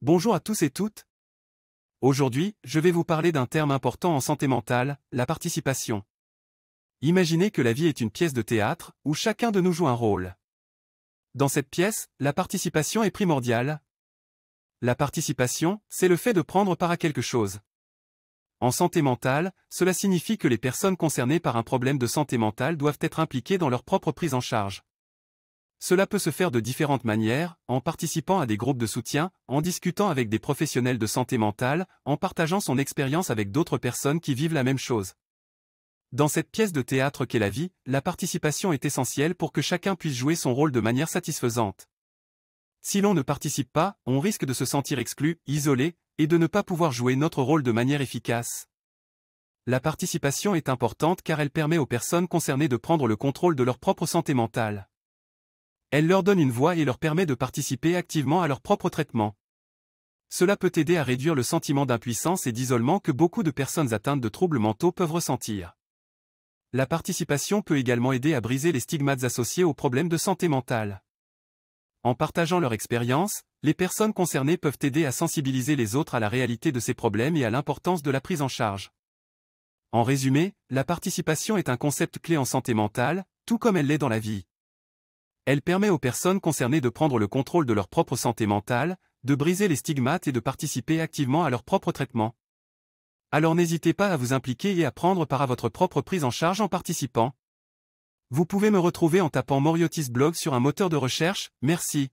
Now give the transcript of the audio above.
Bonjour à tous et toutes. Aujourd'hui, je vais vous parler d'un terme important en santé mentale, la participation. Imaginez que la vie est une pièce de théâtre où chacun de nous joue un rôle. Dans cette pièce, la participation est primordiale. La participation, c'est le fait de prendre part à quelque chose. En santé mentale, cela signifie que les personnes concernées par un problème de santé mentale doivent être impliquées dans leur propre prise en charge. Cela peut se faire de différentes manières, en participant à des groupes de soutien, en discutant avec des professionnels de santé mentale, en partageant son expérience avec d'autres personnes qui vivent la même chose. Dans cette pièce de théâtre qu'est la vie, la participation est essentielle pour que chacun puisse jouer son rôle de manière satisfaisante. Si l'on ne participe pas, on risque de se sentir exclu, isolé, et de ne pas pouvoir jouer notre rôle de manière efficace. La participation est importante car elle permet aux personnes concernées de prendre le contrôle de leur propre santé mentale. Elle leur donne une voix et leur permet de participer activement à leur propre traitement. Cela peut aider à réduire le sentiment d'impuissance et d'isolement que beaucoup de personnes atteintes de troubles mentaux peuvent ressentir. La participation peut également aider à briser les stigmates associés aux problèmes de santé mentale. En partageant leur expérience, les personnes concernées peuvent aider à sensibiliser les autres à la réalité de ces problèmes et à l'importance de la prise en charge. En résumé, la participation est un concept clé en santé mentale, tout comme elle l'est dans la vie. Elle permet aux personnes concernées de prendre le contrôle de leur propre santé mentale, de briser les stigmates et de participer activement à leur propre traitement. Alors n'hésitez pas à vous impliquer et à prendre part à votre propre prise en charge en participant. Vous pouvez me retrouver en tapant Moriotis Blog sur un moteur de recherche, merci.